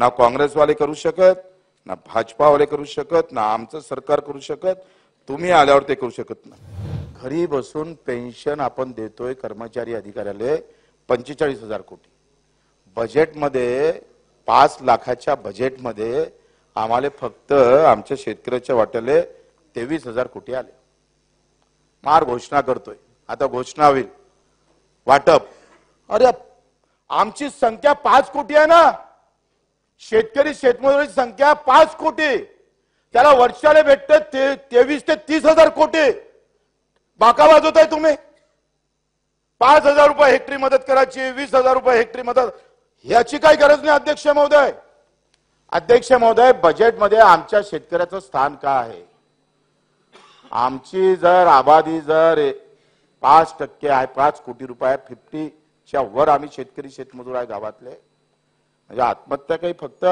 ना काँग्रेसवाले करू शकत ना भाजपावाले करू शकत ना आमचं सरकार करू शकत तुम्ही आल्यावर ते करू शकत नाही घरी बसून पेन्शन आपण देतोय कर्मचारी अधिकाऱ्याला पंचेचाळीस हजार कोटी बजेटमध्ये पाच लाखाच्या बजेटमध्ये आम्हाला फक्त आमच्या शेतकऱ्याच्या वाट्याला तेवीस हजार कोटी आले मार घोषणा करतोय आता घोषणा होईल वाटप अरे आमची संख्या पाच कोटी आहे ना शेतकरी शेतमजुरांची संख्या पाच कोटी त्याला वर्षाला भेटत ते तेवीस ते तीस हजार कोटी बाका वाजवत आहे तुम्ही पाच हजार रुपये हेक्टरी मदत करायची वीस हजार रुपये हेक्टरी मदत याची काही गरज नाही अध्यक्ष महोदय अध्यक्ष महोदय बजेटमध्ये आमच्या शेतकऱ्याचं स्थान का आहे आमची जर आबादी जर पाच टक्के आहे पाच कोटी रुपये फिफ्टीच्या वर आम्ही शेतकरी शेतमजूर आहे गावातले म्हणजे आत्महत्या काही फक्त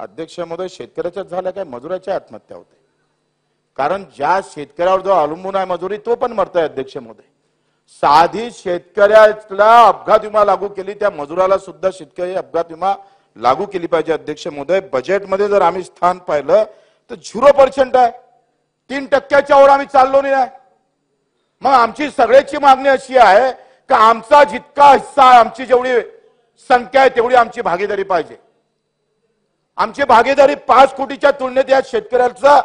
अध्यक्ष शेतकऱ्याच्याच झाल्या काय मजुराच्या आत्महत्या होते कारण ज्या शेतकऱ्यावर जो अवलंबून आहे मजुरी तो पण मरतोय अध्यक्ष महोदय साधी शेतकऱ्याला अपघात विमा लागू केली त्या मजुराला सुद्धा शेतकरी अपघात विमा लागू केली पाहिजे अध्यक्ष महोदय बजेटमध्ये जर आम्ही स्थान पाहिलं तर झिरो पर्सेंट आहे तीन टक्क्याच्या वर आम्ही चाललो नाही आहे मग आमची सगळ्याची मागणी अशी आहे का आमचा जितका हिस्सा आहे आमची जेवढी संख्या आहे तेवढी आमची भागीदारी पाहिजे आमची भागीदारी पाच कोटीच्या तुलनेत या शेतकऱ्याचा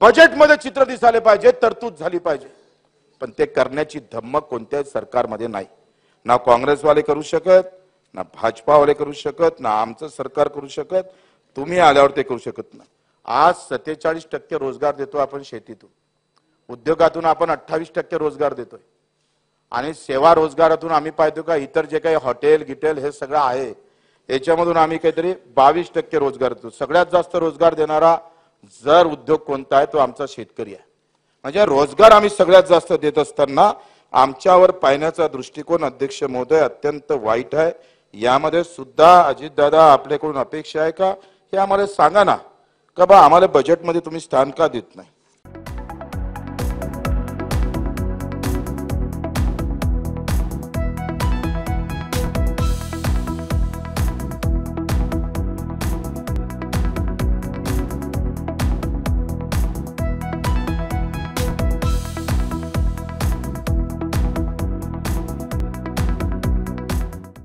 बजेटमध्ये चित्र दिसायला पाहिजे तरतूद झाली पाहिजे पण ते करण्याची धम्म कोणत्या सरकारमध्ये नाही ना काँग्रेसवाले करू शकत ना भाजपावाले करू शकत ना आमचं सरकार करू शकत तुम्ही आल्यावर ते करू शकत नाही आज सत्तेचाळीस टक्के रोजगार देतो आपण शेतीतून उद्योगातून आपण अठ्ठावीस टक्के रोजगार देतोय आणि सेवा रोजगारातून आम्ही पाहतो का इतर जे काही हॉटेल गिटेल हे सगळं आहे याच्यामधून आम्ही काहीतरी बावीस टक्के रोजगार देतो सगळ्यात जास्त रोजगार देणारा जर उद्योग कोणता आहे तो आमचा शेतकरी आहे म्हणजे रोजगार आम्ही सगळ्यात जास्त देत असताना आमच्यावर पाहण्याचा दृष्टिकोन अध्यक्ष महोदय अत्यंत वाईट आहे यामध्ये सुद्धा अजितदादा आपल्याकडून अपेक्षा आहे का हे आम्हाला सांगा ना का बा आम्हाला बजेटमध्ये तुम्ही स्थान का देत नाही